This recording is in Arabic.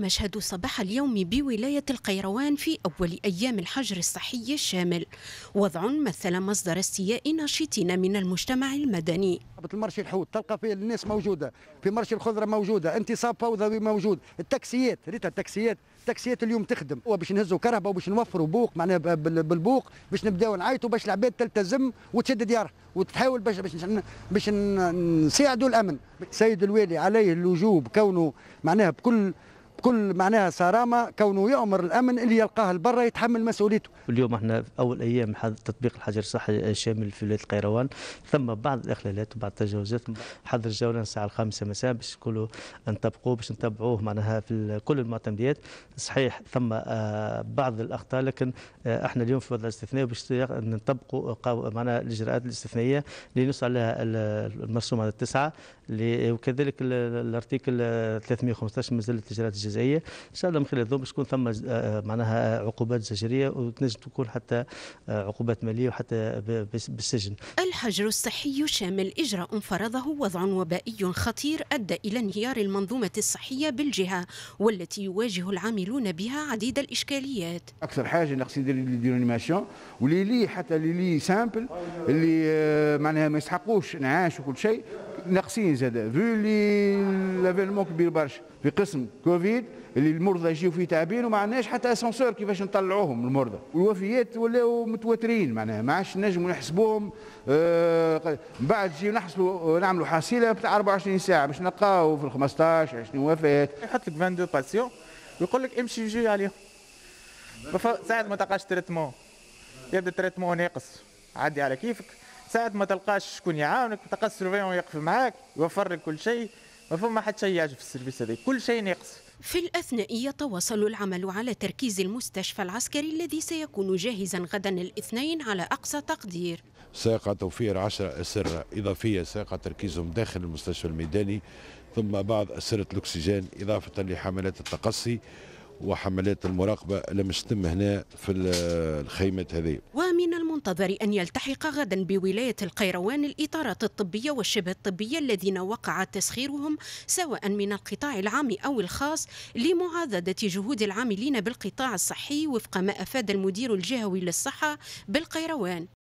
مشهد صباح اليوم بولاية القيروان في أول أيام الحجر الصحي الشامل وضع مثل مصدر استياء ناشطين من المجتمع المدني المرشي الحوت تلقى فيه الناس موجودة في مرشي الخضرة موجودة انتصاب فوضوي موجود التاكسيات ريتها التاكسيات التاكسيات اليوم تخدم وباش نهزوا كهرباء وباش نوفروا بوق معناها بالبوق باش نبداو نعيطوا باش العباد تلتزم وتشد ديارها وتحاول باش باش باش نساعدوا الامن سيد الوالي عليه الوجوب كونه معناها بكل بكل معناها صرامه كونه يامر الامن اللي يلقاه البرة يتحمل مسؤوليته. اليوم احنا في اول ايام تطبيق الحجر الصحي الشامل في ولايه القيروان ثم بعض الاخلالات وبعض التجاوزات حظر الجوله الساعه الخامسه مساء باش نقولوا نطبقوه باش نتبعوه معناها في كل المعتمديات صحيح ثم آه، بعض الاخطاء لكن آه، احنا اليوم في وضع استثنائي باش نطبقوا آه، معناها الاجراءات الاستثنائيه اللي نوصل المرسوم المرسومه التسعه وكذلك الارتيكل 315 من زلة الاجراءات الجزائيه الجزائيه ان شاء الله من خلال ذوب تكون ثم آه، آه، معناها آه، عقوبات زجريه وتنجم تكون حتى عقوبات ماليه وحتى بالسجن الحجر الصحي الشامل اجراء فرضه وضع وبائي خطير ادى الى انهيار المنظومه الصحيه بالجهه والتي يواجه العاملون بها عديد الاشكاليات اكثر حاجه نقصد ديرونيماسيون واللي لي حتى اللي لي سامبل اللي معناها ما يسحقوش نعاش وكل شيء ناقصين زاد في اللي لافينمون كبير برشا في قسم كوفيد جديد اللي المرضى يجيو فيه تعبين وما عندناش حتى اسانسور كيفاش نطلعوهم المرضى والوفيات ولاو متوترين معناها ما عادش نجموا نحسبوهم آه، من آه بعد نجيو نحصلوا نعملوا حصيله بتاع 24 ساعه باش نلقاو في ال 15 20 وفاه يحط لك 22 باسيون ويقول لك امشي جي عليهم ساعة ما تلقاش تريتمون يبدا التريتمون ناقص عدي على كيفك ساعة ما تلقاش شكون يعاونك تلقى السيرفيون يقف معاك يوفر لك كل شيء ما فما حد شيء يعجب في السيرفيس هذا كل شيء ناقص في الأثناء يتواصل العمل على تركيز المستشفى العسكري الذي سيكون جاهزا غدا الاثنين على أقصى تقدير سيقع توفير 10 أسرة إضافية سيقع تركيزهم داخل المستشفى الميداني ثم بعض أسرة الأكسجين إضافة لحملات التقصي وحملات المراقبة لم تتم هنا في الخيمة هذه المنتظر أن يلتحق غدا بولاية القيروان الإطارات الطبية والشبه الطبية الذين وقع تسخيرهم سواء من القطاع العام أو الخاص لمعاضدة جهود العاملين بالقطاع الصحي وفق ما أفاد المدير الجهوي للصحة بالقيروان